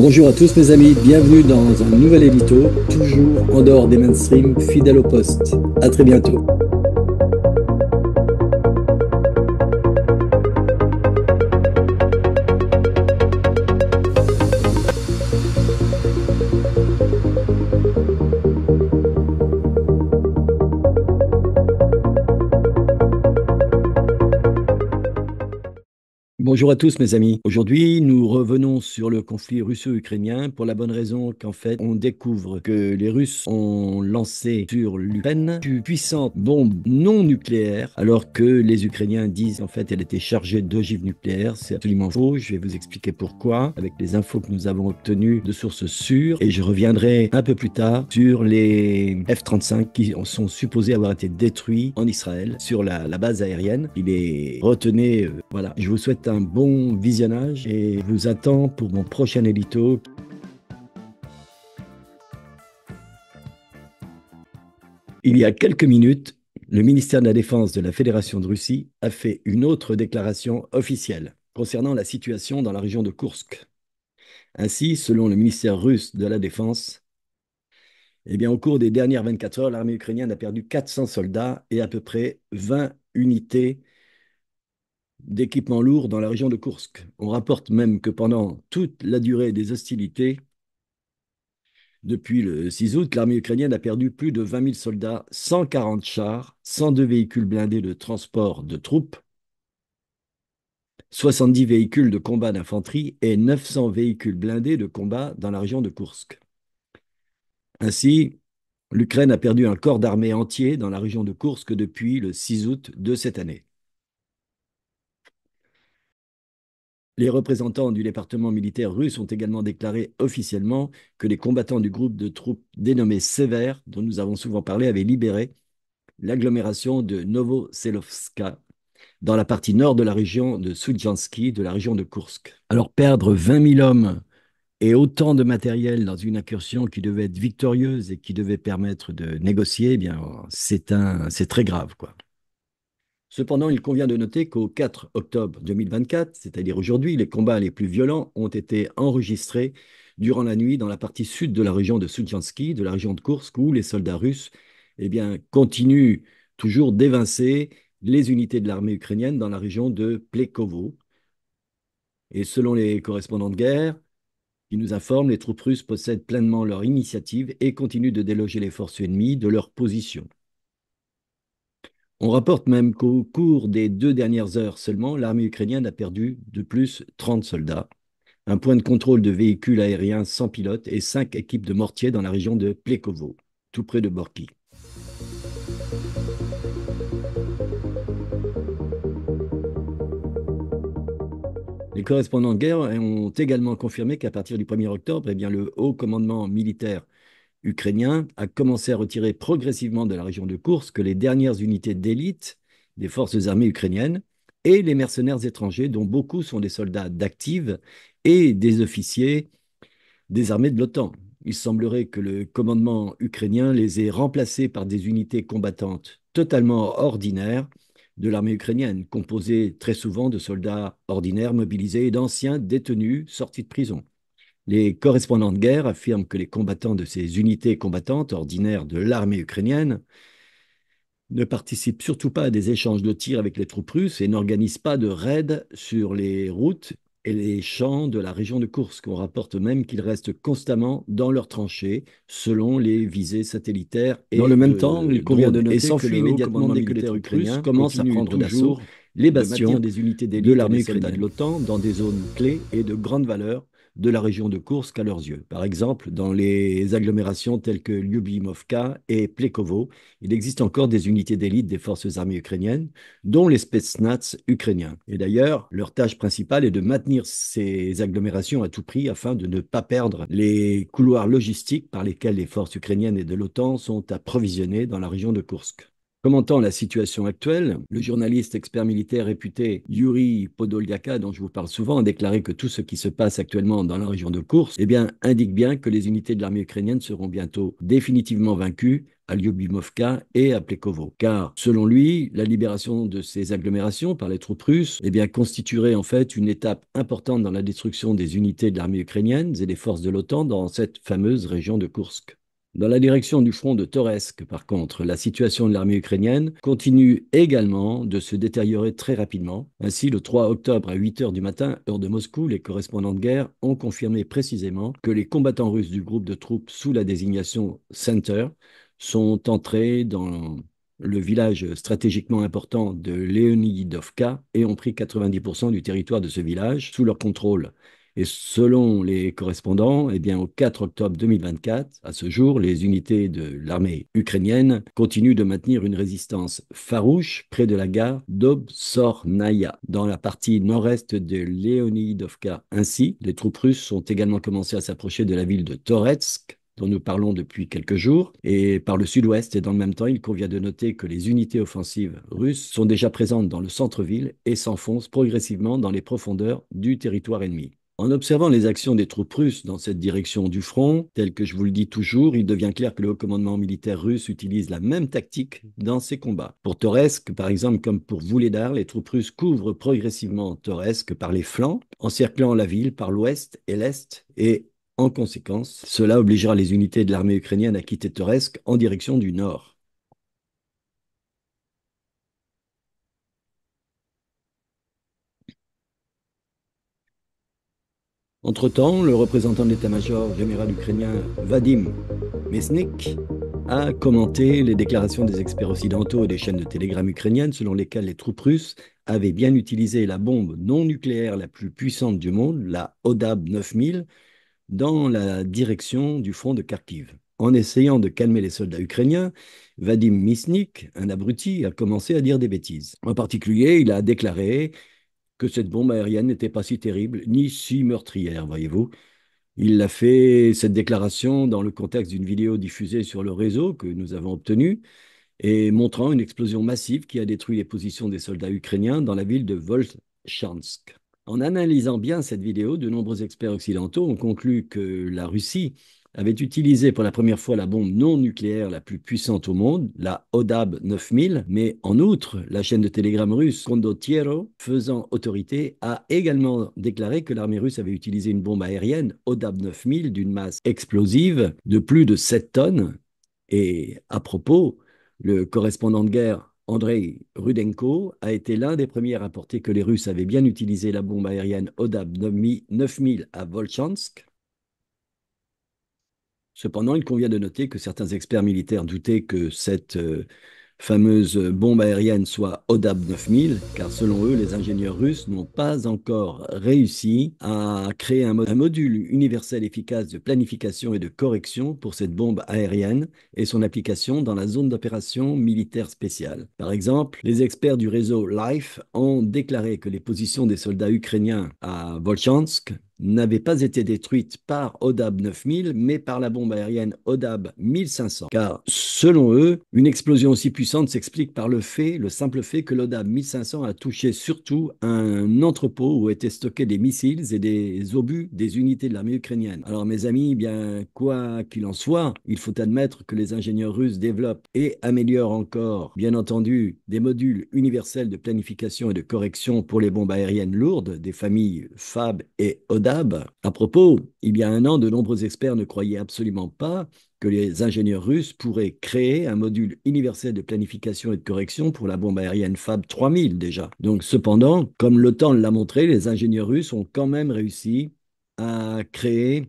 Bonjour à tous mes amis, bienvenue dans un nouvel édito, toujours en dehors des mainstreams, fidèles au poste. À très bientôt. Bonjour à tous mes amis. Aujourd'hui, nous revenons sur le conflit russo-ukrainien pour la bonne raison qu'en fait, on découvre que les Russes ont lancé sur l'Ukraine une puissante bombe non nucléaire alors que les Ukrainiens disent en fait elle était chargée d'ogives nucléaires. C'est absolument faux. Je vais vous expliquer pourquoi avec les infos que nous avons obtenues de sources sûres et je reviendrai un peu plus tard sur les F-35 qui sont supposés avoir été détruits en Israël sur la, base aérienne. Il est retenu, euh, voilà. Je vous souhaite un bon visionnage et vous attends pour mon prochain édito. Il y a quelques minutes, le ministère de la Défense de la Fédération de Russie a fait une autre déclaration officielle concernant la situation dans la région de Kursk. Ainsi, selon le ministère russe de la Défense, eh bien, au cours des dernières 24 heures, l'armée ukrainienne a perdu 400 soldats et à peu près 20 unités d'équipements lourds dans la région de Kursk. On rapporte même que pendant toute la durée des hostilités, depuis le 6 août, l'armée ukrainienne a perdu plus de 20 000 soldats, 140 chars, 102 véhicules blindés de transport de troupes, 70 véhicules de combat d'infanterie et 900 véhicules blindés de combat dans la région de Kursk. Ainsi, l'Ukraine a perdu un corps d'armée entier dans la région de Kursk depuis le 6 août de cette année. Les représentants du département militaire russe ont également déclaré officiellement que les combattants du groupe de troupes dénommé Sévère, dont nous avons souvent parlé, avaient libéré l'agglomération de Novoselovska dans la partie nord de la région de Soudjansky, de la région de Kursk. Alors perdre 20 000 hommes et autant de matériel dans une incursion qui devait être victorieuse et qui devait permettre de négocier, eh bien c'est un, c'est très grave quoi. Cependant, il convient de noter qu'au 4 octobre 2024, c'est-à-dire aujourd'hui, les combats les plus violents ont été enregistrés durant la nuit dans la partie sud de la région de Sudjansky, de la région de Kursk, où les soldats russes eh continuent toujours d'évincer les unités de l'armée ukrainienne dans la région de Plekovo. Et selon les correspondants de guerre, qui nous informent, les troupes russes possèdent pleinement leur initiative et continuent de déloger les forces ennemies de leur position. On rapporte même qu'au cours des deux dernières heures seulement, l'armée ukrainienne a perdu de plus 30 soldats, un point de contrôle de véhicules aériens sans pilote et cinq équipes de mortiers dans la région de Plekovo, tout près de Borki. Les correspondants de guerre ont également confirmé qu'à partir du 1er octobre, eh bien, le haut commandement militaire ukrainien a commencé à retirer progressivement de la région de Kursk les dernières unités d'élite des forces armées ukrainiennes et les mercenaires étrangers, dont beaucoup sont des soldats d'actives et des officiers des armées de l'OTAN. Il semblerait que le commandement ukrainien les ait remplacés par des unités combattantes totalement ordinaires de l'armée ukrainienne, composées très souvent de soldats ordinaires mobilisés et d'anciens détenus sortis de prison. Les correspondants de guerre affirment que les combattants de ces unités combattantes ordinaires de l'armée ukrainienne ne participent surtout pas à des échanges de tirs avec les troupes russes et n'organisent pas de raids sur les routes et les champs de la région de Kursk. On rapporte même qu'ils restent constamment dans leurs tranchées, selon les visées satellitaires. Et dans le même temps, les convient de noter que immédiatement les commencent à prendre d'assaut les bastions des unités de l'armée ukrainienne de l'OTAN dans des zones clés et de grande valeur de la région de Kursk à leurs yeux. Par exemple, dans les agglomérations telles que Lyubimovka et Plekovo, il existe encore des unités d'élite des forces armées ukrainiennes, dont les spetsnaz ukrainiens. Et d'ailleurs, leur tâche principale est de maintenir ces agglomérations à tout prix afin de ne pas perdre les couloirs logistiques par lesquels les forces ukrainiennes et de l'OTAN sont approvisionnées dans la région de Kursk. Commentant la situation actuelle, le journaliste expert militaire réputé Yuri Podolyaka, dont je vous parle souvent, a déclaré que tout ce qui se passe actuellement dans la région de Kursk eh bien, indique bien que les unités de l'armée ukrainienne seront bientôt définitivement vaincues à Lyubimovka et à Plekovo. Car, selon lui, la libération de ces agglomérations par les troupes russes eh bien, constituerait en fait une étape importante dans la destruction des unités de l'armée ukrainienne et des forces de l'OTAN dans cette fameuse région de Kursk. Dans la direction du front de Toresk, par contre, la situation de l'armée ukrainienne continue également de se détériorer très rapidement. Ainsi, le 3 octobre à 8 h du matin, heure de Moscou, les correspondants de guerre ont confirmé précisément que les combattants russes du groupe de troupes sous la désignation Center sont entrés dans le village stratégiquement important de Leonidovka et ont pris 90% du territoire de ce village sous leur contrôle. Et selon les correspondants, eh bien, au 4 octobre 2024, à ce jour, les unités de l'armée ukrainienne continuent de maintenir une résistance farouche près de la gare d'Obsornaya, dans la partie nord-est de Leonidovka. Ainsi, les troupes russes ont également commencé à s'approcher de la ville de Toretsk, dont nous parlons depuis quelques jours, et par le sud-ouest. Et dans le même temps, il convient de noter que les unités offensives russes sont déjà présentes dans le centre-ville et s'enfoncent progressivement dans les profondeurs du territoire ennemi. En observant les actions des troupes russes dans cette direction du front, tel que je vous le dis toujours, il devient clair que le haut commandement militaire russe utilise la même tactique dans ses combats. Pour Toresk, par exemple, comme pour Vouledar, les troupes russes couvrent progressivement Toresk par les flancs, encerclant la ville par l'ouest et l'est et en conséquence, cela obligera les unités de l'armée ukrainienne à quitter Toresk en direction du nord. Entre-temps, le représentant de l'état-major général ukrainien Vadim Mesnik a commenté les déclarations des experts occidentaux et des chaînes de télégrammes ukrainiennes selon lesquelles les troupes russes avaient bien utilisé la bombe non nucléaire la plus puissante du monde, la ODAB 9000, dans la direction du front de Kharkiv. En essayant de calmer les soldats ukrainiens, Vadim Misnik, un abruti, a commencé à dire des bêtises. En particulier, il a déclaré que cette bombe aérienne n'était pas si terrible, ni si meurtrière, voyez-vous. Il a fait, cette déclaration, dans le contexte d'une vidéo diffusée sur le réseau que nous avons obtenue, et montrant une explosion massive qui a détruit les positions des soldats ukrainiens dans la ville de Volchansk. En analysant bien cette vidéo, de nombreux experts occidentaux ont conclu que la Russie avait utilisé pour la première fois la bombe non nucléaire la plus puissante au monde, la ODAB 9000, mais en outre, la chaîne de télégramme russe Kondotiero, faisant autorité, a également déclaré que l'armée russe avait utilisé une bombe aérienne ODAB 9000 d'une masse explosive de plus de 7 tonnes. Et à propos, le correspondant de guerre Andrei Rudenko a été l'un des premiers à rapporter que les Russes avaient bien utilisé la bombe aérienne ODAB 9000 à Volchansk Cependant, il convient de noter que certains experts militaires doutaient que cette euh, fameuse bombe aérienne soit ODAB 9000, car selon eux, les ingénieurs russes n'ont pas encore réussi à créer un, un, module universel efficace de planification et de correction pour cette bombe aérienne et son application dans la zone d'opération militaire spéciale. Par exemple, les experts du réseau LIFE ont déclaré que les positions des soldats ukrainiens à Volchansk, n'avait pas été détruite par ODAB 9000, mais par la bombe aérienne ODAB 1500. Car, selon eux, une explosion aussi puissante s'explique par le fait, le simple fait que l'ODAB 1500 a touché surtout un entrepôt où étaient stockés des missiles et des obus des unités de l'armée ukrainienne. Alors, mes amis, bien, quoi qu'il en soit, il faut admettre que les ingénieurs russes développent et améliorent encore, bien entendu, des modules universels de planification et de correction pour les bombes aériennes lourdes des familles FAB et ODAB à propos, il y a un an, de nombreux experts ne croyaient absolument pas que les ingénieurs russes pourraient créer un module universel de planification et de correction pour la bombe aérienne Fab 3000 déjà. Donc cependant, comme l'OTAN l'a montré, les ingénieurs russes ont quand même réussi à créer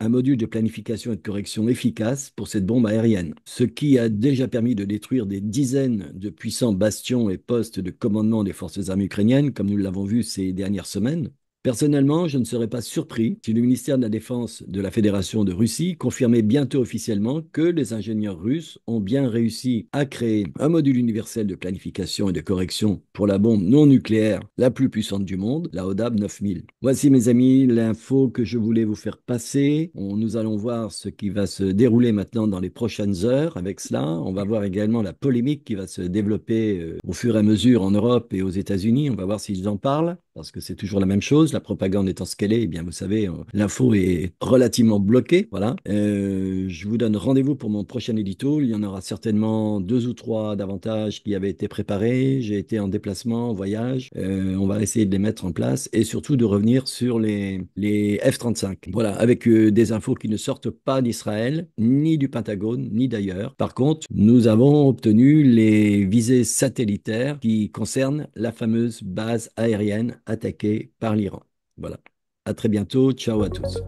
un module de planification et de correction efficace pour cette bombe aérienne, ce qui a déjà permis de détruire des dizaines de puissants bastions et postes de commandement des forces armées ukrainiennes, comme nous l'avons vu ces dernières semaines. Personnellement, je ne serais pas surpris si le ministère de la Défense de la Fédération de Russie confirmait bientôt officiellement que les ingénieurs russes ont bien réussi à créer un module universel de planification et de correction pour la bombe non nucléaire la plus puissante du monde, la ODAB 9000. Voici mes amis l'info que je voulais vous faire passer. nous allons voir ce qui va se dérouler maintenant dans les prochaines heures avec cela. On va voir également la polémique qui va se développer euh, au fur et à mesure en Europe et aux États-Unis. On va voir s'ils en parlent parce que c'est toujours la même chose la propagande étant ce qu'elle est, eh bien vous savez, euh, l'info est relativement bloquée. Voilà. Euh, je vous donne rendez-vous pour mon prochain édito. Il y en aura certainement deux ou trois davantage qui avaient été préparés. J'ai été en déplacement, en voyage. Euh, on va essayer de les mettre en place et surtout de revenir sur les, les F-35. Voilà, avec euh, des infos qui ne sortent pas d'Israël, ni du Pentagone, ni d'ailleurs. Par contre, nous avons obtenu les visées satellitaires qui concernent la fameuse base aérienne attaquée par l'Iran. Voilà. À très bientôt. Ciao à tous.